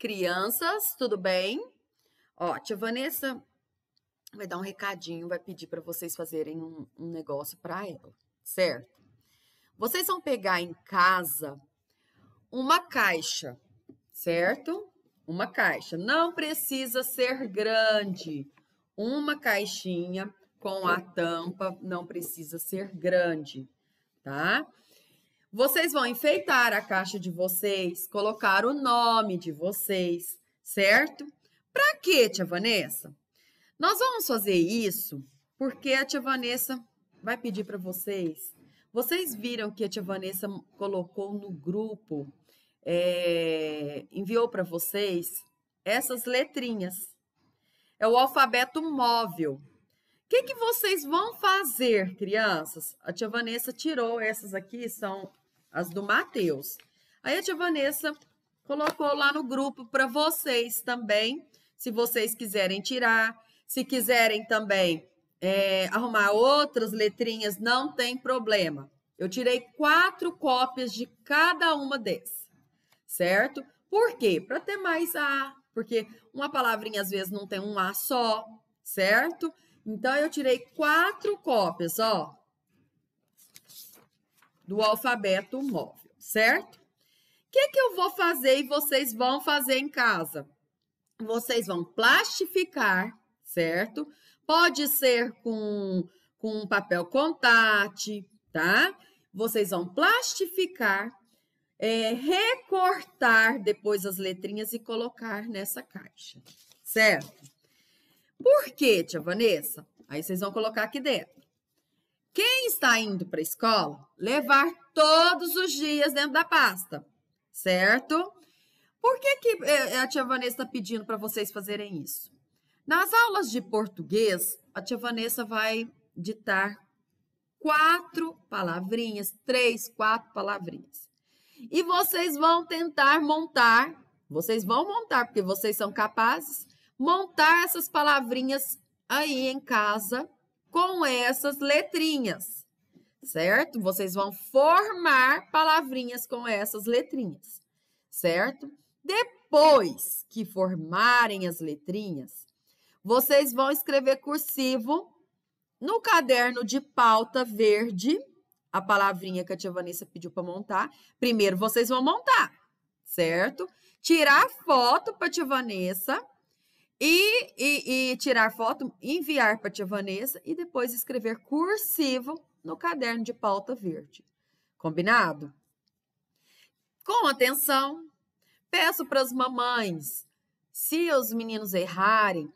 Crianças, tudo bem? Ó, tia Vanessa vai dar um recadinho, vai pedir para vocês fazerem um, um negócio para ela, certo? Vocês vão pegar em casa uma caixa, certo? Uma caixa. Não precisa ser grande. Uma caixinha com a tampa não precisa ser grande, tá? Vocês vão enfeitar a caixa de vocês, colocar o nome de vocês, certo? Para quê, tia Vanessa? Nós vamos fazer isso porque a tia Vanessa vai pedir para vocês. Vocês viram que a tia Vanessa colocou no grupo, é, enviou para vocês essas letrinhas. É o alfabeto móvel. O que, que vocês vão fazer, crianças? A tia Vanessa tirou essas aqui, são as do Matheus. Aí a tia Vanessa colocou lá no grupo para vocês também, se vocês quiserem tirar, se quiserem também é, arrumar outras letrinhas, não tem problema. Eu tirei quatro cópias de cada uma dessas, certo? Por quê? Para ter mais A, porque uma palavrinha às vezes não tem um A só, certo? Então eu tirei quatro cópias, ó do alfabeto móvel, certo? O que, que eu vou fazer e vocês vão fazer em casa? Vocês vão plastificar, certo? Pode ser com, com um papel contate, tá? Vocês vão plastificar, é, recortar depois as letrinhas e colocar nessa caixa, certo? Por quê, tia Vanessa? Aí vocês vão colocar aqui dentro. Quem está indo para a escola, levar todos os dias dentro da pasta, certo? Por que, que é, é, a tia Vanessa está pedindo para vocês fazerem isso? Nas aulas de português, a tia Vanessa vai ditar quatro palavrinhas, três, quatro palavrinhas. E vocês vão tentar montar, vocês vão montar, porque vocês são capazes, montar essas palavrinhas aí em casa com essas letrinhas, certo? Vocês vão formar palavrinhas com essas letrinhas, certo? Depois que formarem as letrinhas, vocês vão escrever cursivo no caderno de pauta verde, a palavrinha que a tia Vanessa pediu para montar. Primeiro vocês vão montar, certo? Tirar foto para a tia Vanessa e, e, e tirar foto, enviar para a tia Vanessa e depois escrever cursivo no caderno de pauta verde. Combinado? Com atenção, peço para as mamães, se os meninos errarem,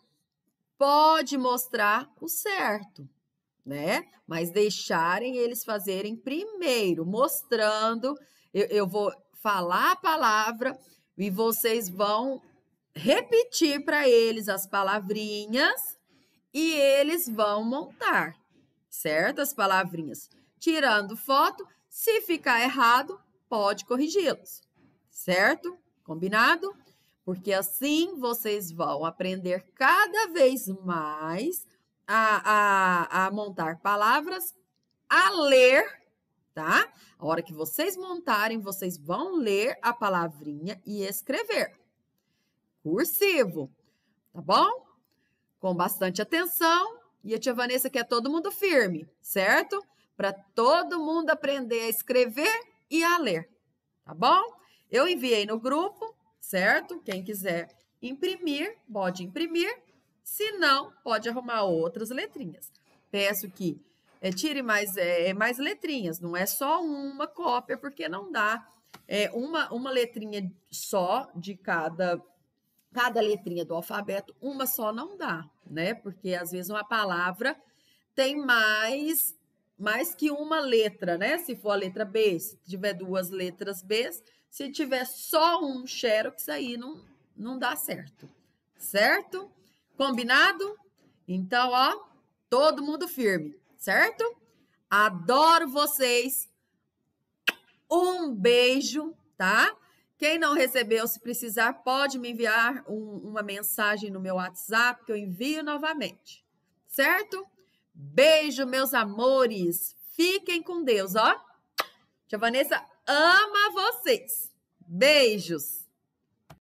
pode mostrar o certo, né? Mas deixarem eles fazerem primeiro, mostrando. Eu, eu vou falar a palavra e vocês vão repetir para eles as palavrinhas e eles vão montar, certo? As palavrinhas. Tirando foto, se ficar errado, pode corrigi-los, certo? Combinado? Porque assim vocês vão aprender cada vez mais a, a, a montar palavras, a ler tá? A hora que vocês montarem, vocês vão ler a palavrinha e escrever cursivo, tá bom? Com bastante atenção. E a tia Vanessa quer todo mundo firme, certo? Para todo mundo aprender a escrever e a ler, tá bom? Eu enviei no grupo, certo? Quem quiser imprimir, pode imprimir. Se não, pode arrumar outras letrinhas. Peço que é, tire mais, é, mais letrinhas, não é só uma cópia, porque não dá é, uma, uma letrinha só de cada cada letrinha do alfabeto, uma só não dá, né? Porque às vezes uma palavra tem mais mais que uma letra, né? Se for a letra B, se tiver duas letras B, se tiver só um xerox, aí não, não dá certo. Certo? Combinado? Então, ó, todo mundo firme, certo? Adoro vocês. Um beijo, tá? Quem não recebeu, se precisar, pode me enviar um, uma mensagem no meu WhatsApp que eu envio novamente. Certo? Beijo, meus amores. Fiquem com Deus, ó. Tia Vanessa ama vocês. Beijos.